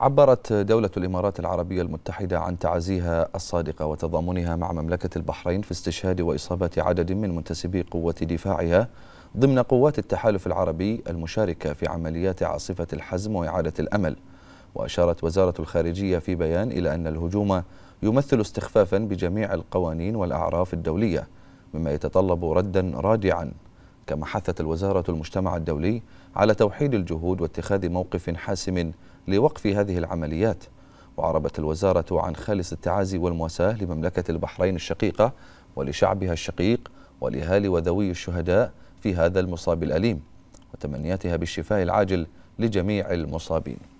عبرت دولة الإمارات العربية المتحدة عن تعزيها الصادقة وتضامنها مع مملكة البحرين في استشهاد وإصابة عدد من منتسبي قوة دفاعها ضمن قوات التحالف العربي المشاركة في عمليات عاصفة الحزم وإعادة الأمل وأشارت وزارة الخارجية في بيان إلى أن الهجوم يمثل استخفافا بجميع القوانين والأعراف الدولية مما يتطلب ردا رادعا كما حثت الوزارة المجتمع الدولي على توحيد الجهود واتخاذ موقف حاسم لوقف هذه العمليات وعربت الوزارة عن خالص التعازي والمواساة لمملكة البحرين الشقيقة ولشعبها الشقيق ولهال وذوي الشهداء في هذا المصاب الأليم وتمنياتها بالشفاء العاجل لجميع المصابين